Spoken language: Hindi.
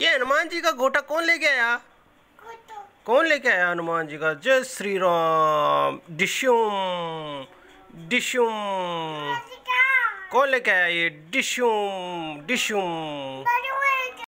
ये हनुमान जी का गोटा कौन लेके आया कौन लेके आया हनुमान जी का जय श्री राम डिश्यूम डिश्यूम कौन लेके आया ये डिश्यूम डिश्यूम